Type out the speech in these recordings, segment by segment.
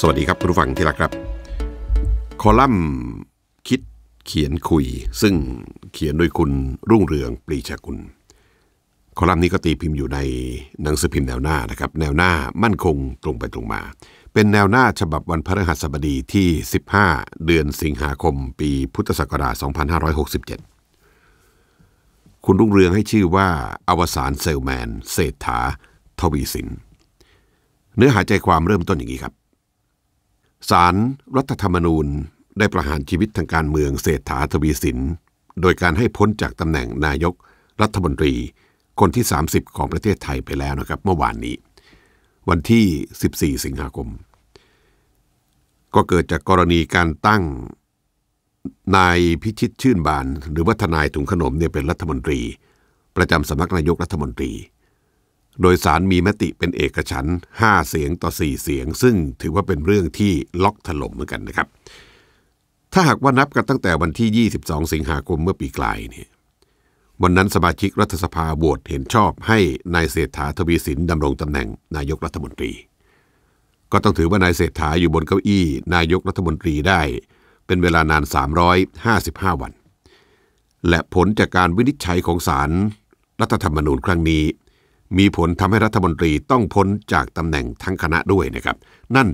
สวัสดีครับคุณผู้ฟังที่รักครับ คอลัมน์คิดเขียนคุย ซึ่งเขียนโดยคุณรุ่งเรืองปรีชากุลคอลัมน์นี้ก็ตีพิมพ์อยู่ในหนังสือพิมพ์แนวหน้านะครับ แนวหน้ามั่นคงตรงไปตรงมา เป็นแนวหน้าฉบับวันพฤหัสบดีที่ 15 เดือนสิงหาคม ปีพุทธศักราช2567 คุณรุ่งเรืองให้ชื่อว่า อวสานเซลแมนเศรษฐาทวีสินเนื้อหาใจความเริ่มต้นอย่างนี้ครับสารรัฐธรรมนูญได้ประหารชีวิตทางการเมืองเศรษฐาทวีสินโดยการให้พ้นจากตำแหน่งนายกรัฐมนตรี คนที่ 30 ของประเทศไทยไปแล้วนะครับ เมื่อวานนี้ วันที่ 14 สิงหาคม ก็เกิดจากกรณีการตั้งนายพิชิตชื่นบาน หรือว่าทนายถุงขนมเนี่ยเป็นรัฐมนตรี ประจำสำนักนายกรัฐมนตรีโดยสารมีมติเป็นเอกฉันห้าเสียงต่อสี่เสียง ซึ่งถือว่าเป็นเรื่องที่ล็อกถล่มเหมือนกันนะครับ ถ้าหากว่านับกันตั้งแต่วันที่ 22สิงหาคมเมื่อปีกลายเนี่ยวันนั้นสมาชิกรัฐสภาโหวตเห็นชอบให้นายเศรษฐาทวีสินดำรงตำแหน่งนายกรัฐมนตรี ก็ต้องถือว่านายเศรษฐาอยู่บนเก้าอี้นายกรัฐมนตรีได้เป็นเวลานาน 355วัน และผลจากการวินิจฉัยของศาลรรัฐธรรมนูญครั้งนี้มีผลทำให้รัฐมนตรีต้องพ้นจากตำแหน่งทั้งคณะด้วยนะครับ นั่น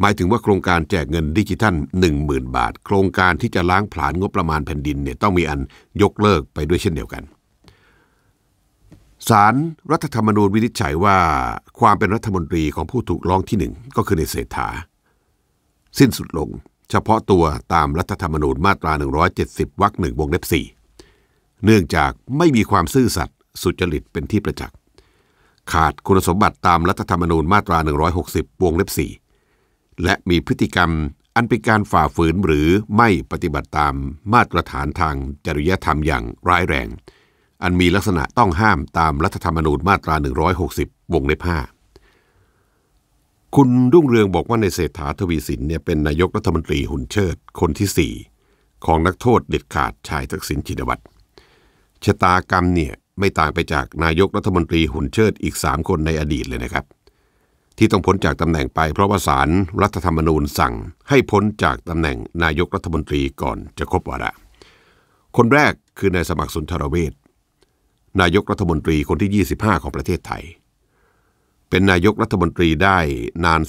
หมายถึงว่าโครงการแจกเงินดิจิทัล 10,000 บาท โครงการที่จะล้างผลาญงบประมาณแผ่นดินเนี่ยต้องมีอันยกเลิกไปด้วยเช่นเดียวกันสารรัฐธรรมนูญวินิจฉัยว่าความเป็นรัฐมนตรีของผู้ถูกร้องที่หนึ่งก็คือในเศรษฐา สิ้นสุดลง เฉพาะตัวตามรัฐธรรมนูญมาตรา 170วรรคหนึ่งวงเล็บ4เนื่องจากไม่มีความซื่อสัตย์สุจริตเป็นที่ประจักษ์ขาดคุณสมบัติตามรัฐธรรมนูญมาตรา 160 วงเล็บ4และมีพฤติกรรมอันเป็นการฝ่าฝืนหรือไม่ปฏิบัติตามมาตรฐานทางจริยธรรมอย่างร้ายแรง อันมีลักษณะต้องห้ามตามรัฐธรรมนูญมาตรา 160 วงเล็บ5คุณรุ่งเรืองบอกว่าในเศรษฐาทวีสินเนี่ยเป็นนายกรัฐมนตรีหุ่นเชิดคนที่ 4 ของนักโทษเด็ดขาดชายทักษิณชินวัตรชะตากรรมเนี่ยไม่ต่างไปจากนายกรัฐมนตรีหุ่นเชิดอีก3คนในอดีตเลยนะครับ ที่ต้องพ้นจากตำแหน่งไปเพราะว่าศาลรรัฐธรรมนูญสั่งให้พ้นจากตำแหน่งนายกรัฐมนตรีก่อนจะครบวาระคนแรกคือนายสมัครสุนทรเวชนายกรัฐมนตรีคนที่ 25 ของประเทศไทย เป็นนายกรัฐมนตรีได้นาน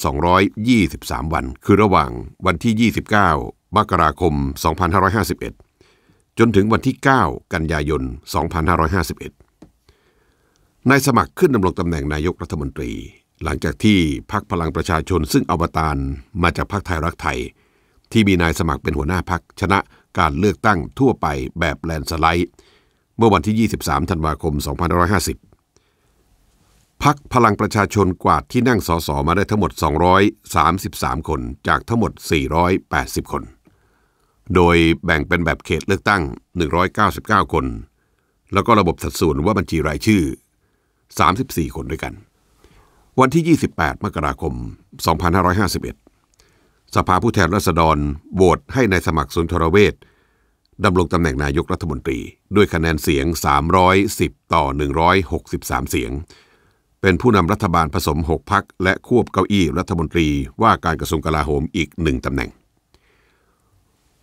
223วัน คือระหว่างวันที่ 29มกราคม 2551จนถึงวันที่ 9 กันยายน 2551 นายสมัครขึ้นดำรงตำแหน่งนายกรัฐมนตรี หลังจากที่พักพลังประชาชนซึ่งอวตารมาจากพักไทยรักไทยที่มีนายสมัครเป็นหัวหน้าพักชนะการเลือกตั้งทั่วไปแบบแลนสไลด์ เมื่อวันที่ 23 ธันวาคม 2550 พักพลังประชาชนกวาดที่นั่งสสมาได้ทั้งหมด 233 คนจากทั้งหมด 480 คนโดยแบ่งเป็นแบบเขตเลือกตั้ง 199 คน แล้วก็ระบบสัดส่วนว่าบัญชีรายชื่อ 34 คนด้วยกัน วันที่ 28มกราคม 2551 สภาผู้แทนราษฎรโหวตให้ในสมัครสุนทรเวชดำรงตำแหน่งนายกรัฐมนตรีด้วยคะแนนเสียง310ต่อ163 เสียง เป็นผู้นำรัฐบาลผสม6พักและควบเก้าอี้รัฐมนตรีว่าการกระทรวงกลาโหมอีกหนึ่งตำแหน่ง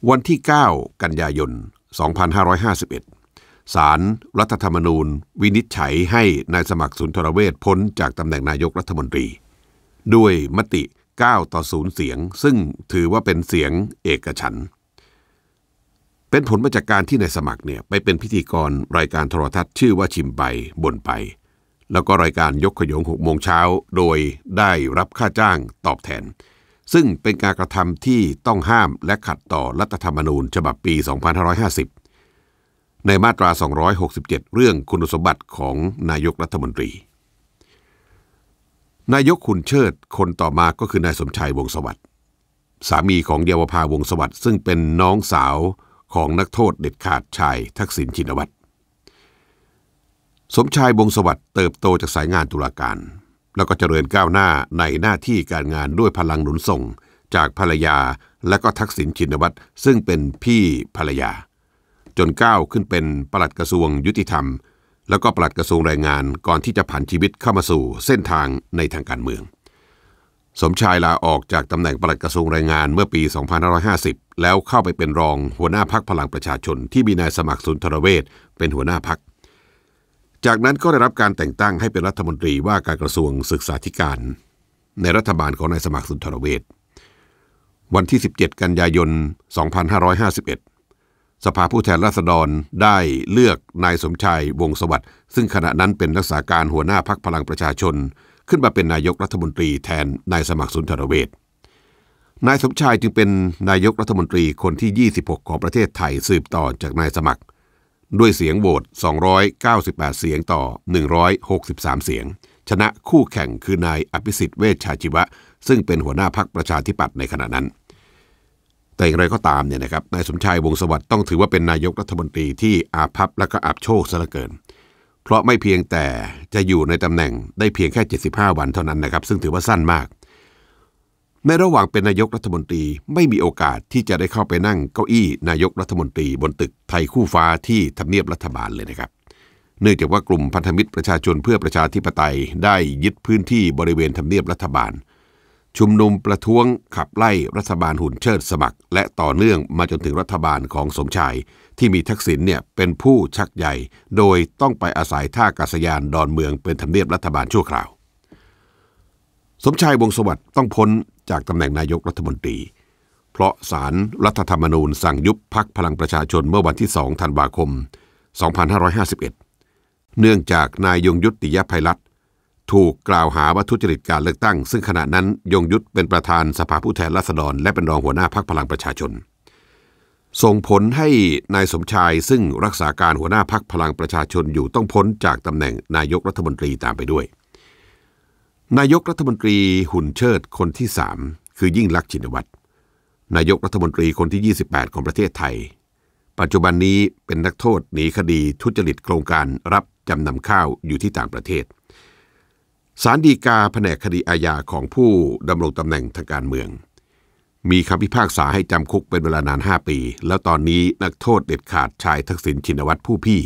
วันที่ 9 กันยายน2551สารรัฐธรรมนูญวินิจฉัยให้นายสมัครสุนทรเวชพ้นจากตำแหน่งนายกรัฐมนตรี ด้วยมติ9ต่อ0เสียงซึ่งถือว่าเป็นเสียงเอกฉันเป็นผลมาจากการที่นายสมัครเนี่ยไปเป็นพิธีกรรายการโทรทัศน์ชื่อว่าชิมไปบนไป แล้วก็รายการยกขยงหกโมงเช้าโดยได้รับค่าจ้างตอบแทนซึ่งเป็นการกระทำที่ต้องห้ามและขัดต่อรัฐธรรมนูญฉบับปี 2550 ในมาตรา 267 เรื่องคุณสมบัติของนายกรัฐมนตรี นายกคุณเชิดคนต่อมาก็คือนายสมชายวงสวัสดิ์สามีของเยาวภาวงสวัสดิ์ซึ่งเป็นน้องสาวของนักโทษเด็ดขาดชายทักษิณชินวัตรสมชายวงสวัสดิ์เติบโตจากสายงานตุลาการแล้วก็เจริญก้าวหน้าในหน้าที่การงานด้วยพลังหนุนส่งจากภรรยา และก็ทักษิณชินวัตรซึ่งเป็นพี่ภรรยา จนก้าวขึ้นเป็นปลัดกระทรวงยุติธรรมแล้วก็ปลัดกระทรวงแรงงานก่อนที่จะผันชีวิตเข้ามาสู่เส้นทางในทางการเมือง สมชายลาออกจากตำแหน่งปลัดกระทรวงแรงงานเมื่อปี 2550 แล้วเข้าไปเป็นรองหัวหน้าพักพลังประชาชน ที่มีนายสมัครสุนทรเวชเป็นหัวหน้าพักจากนั้นก็ได้รับการแต่งตั้งให้เป็นรัฐมนตรีว่าการกระทรวงศึกษาธิการ ในรัฐบาลของนายสมัครสุนทรเวชวันที่ 17 กันยายน 2551 สภาผู้แทนราษฎรได้เลือกนายสมชาย วงสวัสดิ์ซึ่งขณะนั้นเป็นรักษาการหัวหน้าพักพลังประชาชนขึ้นมาเป็นนายกรัฐมนตรีแทนนายสมัครสุนทรเวชนายสมชายจึงเป็นนายกรัฐมนตรีคนที่ 26 ของประเทศไทยสืบต่อจากนายสมัครด้วยเสียงโหวต 298 เสียงต่อ 163 เสียง ชนะคู่แข่งคือนายอภิสิทธิ์ เวชชาชีวะ ซึ่งเป็นหัวหน้าพักประชาธิปัตย์ในขณะนั้น แต่อย่างไรก็ตามเนี่ยนะครับ นายสมชาย วงสวัสดิ์ ต้องถือว่าเป็นนายกรัฐมนตรีที่อาภัพและก็อับโชคซะเหลือเกิน เพราะไม่เพียงแต่จะอยู่ในตำแหน่งได้เพียงแค่ 75 วันเท่านั้นนะครับ ซึ่งถือว่าสั้นมากในระหว่างเป็นนายกรัฐมนตรีไม่มีโอกาสที่จะได้เข้าไปนั่งเก้าอี้นายกรัฐมนตรีบนตึกไทยคู่ฟ้าที่ทำเนียบรัฐบาลเลยนะครับเนื่องจากว่ากลุ่มพันธมิตรประชาชนเพื่อประชาธิปไตยได้ยึดพื้นที่บริเวณทำเนียบรัฐบาล ชุมนุมประท้วงขับไล่รัฐบาลหุ่นเชิดสมัคร และต่อเนื่องมาจนถึงรัฐบาลของสมชายที่มีทักษิณเนี่ยเป็นผู้ชักใหญ่โดยต้องไปอาศัยท่ากาศยานดอนเมืองเป็นทำเนียบรัฐบาลชั่วคราวสมชายวงสวัสดิ์ต้องพ้นจากตำแหน่งนายกรัฐมนตรี เพราะสารรัฐธรรมนูญสั่งยุบพักพลังประชาชนเมื่อวันที่2ธันวาคม 2551 เนื่องจากนายยงยุติยภัยรัตถูกกล่าวหาว่าทุจริตการเลือกตั้ง ซึ่งขณะนั้นยงยุทธเป็นประธานสภาผู้แทนราษฎรและเป็นรองหัวหน้าพักพลังประชาชน ส่งผลให้นายสมชายซึ่งรักษาการหัวหน้าพักพลังประชาชนอยู่ต้องพ้นจากตำแหน่งนายกรัฐมนตรีตามไปด้วยนายกรัฐมนตรีหุ่นเชิดคนที่สามคือยิ่งลักษณ์ชินวัตรนายกรัฐมนตรีคนที่ 28 ของประเทศไทย ปัจจุบันนี้เป็นนักโทษหนีคดีทุจริตโครงการรับจำนำข้าวอยู่ที่ต่างประเทศสารดีกาแผนกคดีอาญาของผู้ดำรงตำแหน่งทางการเมือง มีคำพิพากษาให้จำคุกเป็นเวลานาน 5 ปี แล้วตอนนี้นักโทษเด็ดขาดชายทักษิณชินวัตรผู้พี่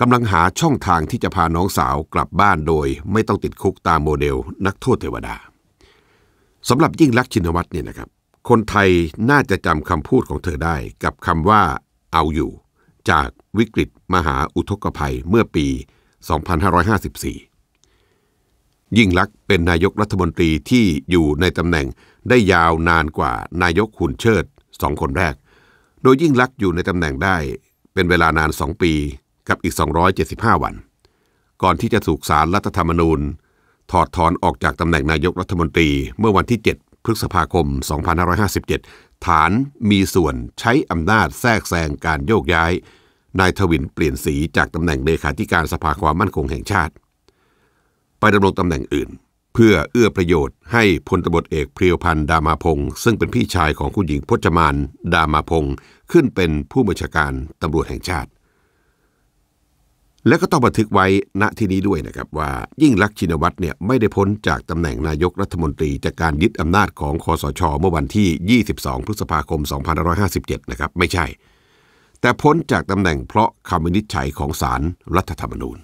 กำลังหาช่องทางที่จะพาน้องสาวกลับบ้านโดยไม่ต้องติดคุกตามโมเดลนักโทษเทวดาสำหรับยิ่งลักษณ์ชินวัตรเนี่ยนะครับคนไทยน่าจะจำคำพูดของเธอได้กับคำว่า เอาอยู่ จากวิกฤตมหาอุทกภัยเมื่อปี 2554 ยิ่งลักษณ์เป็นนายกรัฐมนตรีที่อยู่ในตำแหน่งได้ยาวนานกว่านายกขุนเชิดสองคนแรก โดยยิ่งลักษณ์อยู่ในตำแหน่งได้เป็นเวลานานสองปีกับอีก 275 วัน ก่อนที่จะถูกสารรัฐธรรมนูญ ถอดถอนออกจากตำแหน่งนายกรัฐมนตรีเมื่อวันที่ 7 พฤษภาคม 2557 ฐานมีส่วนใช้อำนาจ แทรกแซงการโยกย้ายนายทวินเปลี่ยนสีจากตำแหน่งเลขาธิการสภาความมั่นคงแห่งชาติ ไปดำรงตำแหน่งอื่น เพื่อเอื้อประโยชน์ให้พลตบเอกเพรียวพันธ์ดามาพงศ์ซึ่งเป็นพี่ชายของคุณหญิงพจมานดามาพงศ์ขึ้นเป็นผู้บัญชาการตำรวจแห่งชาติและก็ต้องบันทึกไว้ณที่นี้ด้วยนะครับว่ายิ่งลักษณ์ชินวัตรเนี่ยไม่ได้พ้นจากตำแหน่งนายกรัฐมนตรีจากการยึดอำนาจของคอสชเมื่อวันที่ 22พฤษภาคม 2557นะครับไม่ใช่ แต่พ้นจากตำแหน่งเพราะคำวินิจฉัยของศาลรรัฐธรรมนูญ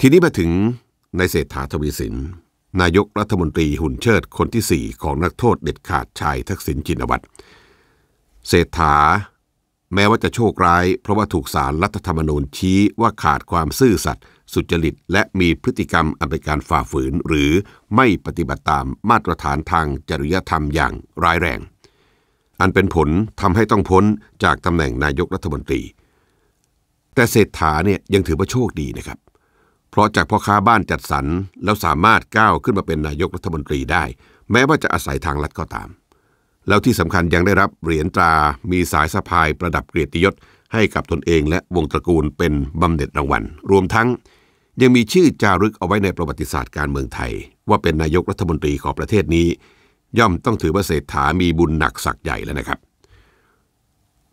ทีนี้มาถึงในเศรษฐาทวีสินนายกรัฐมนตรีหุ่นเชิดคนที่ 4 ของนักโทษเด็ดขาดชายทักษิณชินวัตรเศรษฐาแม้ว่าจะโชคร้ายเพราะว่าถูกสารรัฐธรรมนูญชี้ว่าขาดความซื่อสัตย์สุจริต และมีพฤติกรรมอันเป็นการฝ่าฝืนหรือไม่ปฏิบัติตามมาตรฐานทางจริยธรรมอย่างร้ายแรง อันเป็นผลทำให้ต้องพ้นจากตำแหน่งนายกรัฐมนตรี แต่เศรษฐาเนี่ยยังถือว่าโชคดีนะครับ เพราะจากพ่อค้าบ้านจัดสรรแล้วสามารถก้าวขึ้นมาเป็นนายกรัฐมนตรีได้ แม้ว่าจะอาศัยทางลัดก็ตามแล้วที่สำคัญยังได้รับเหรียญตรา มีสายสะพายประดับเกียรติยศ ให้กับตนเองและวงตระกูลเป็นบำเหน็จรางวัล รวมทั้ง ยังมีชื่อจารึกเอาไว้ในประวัติศาสตร์การเมืองไทย ว่าเป็นนายกรัฐมนตรีของประเทศนี้ ย่อมต้องถือว่าเศรษฐามีบุญหนักศักใหญ่แล้วนะครับ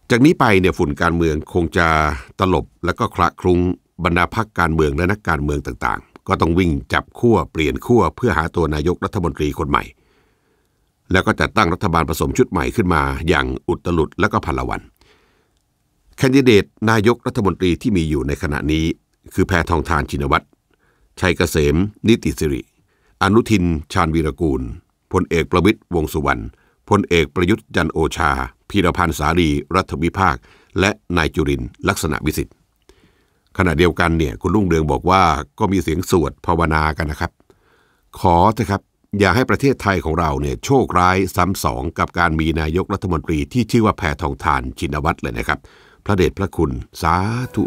จากนี้ไปเนี่ยฝุ่นการเมืองคงจะตลบและก็คละคลุ้งบรรดาพักการเมืองและนักการเมืองต่างๆ ก็ต้องวิ่งจับขั้วเปลี่ยนขั้วเพื่อหาตัวนายกรัฐมนตรีคนใหม่แล้วก็จัดตั้งรัฐบาลผสมชุดใหม่ขึ้นมา อย่างอุตลุดและก็พลวันแคนดิเดต นายกรัฐมนตรีที่มีอยู่ในขณะนี้ คือแพทองทานชินวัตรชัยเกษม นิติสิริ อนุทินชาญวีรกูล พลเอกประวิตยวงสุวรรณ พลเอกประยุทธ์จันโอชา พีรพันธ์สาลี รัฐวิภาค และนายจุรินลักษณะวิสิทธิ์ ขณะเดียวกันเนี่ยคุณลุงเดืองบอกว่า ก็มีเสียงสวดภาวนากันนะครับ ขอเถอะครับอย่าให้ประเทศไทยของเราเนี่ยโชคร้ายซ้ำสองกับการมีนายกรัฐมนตรีที่ชื่อว่าแพทองทานชินวัตรเลยนะครับพระเดชพระคุณสาธุ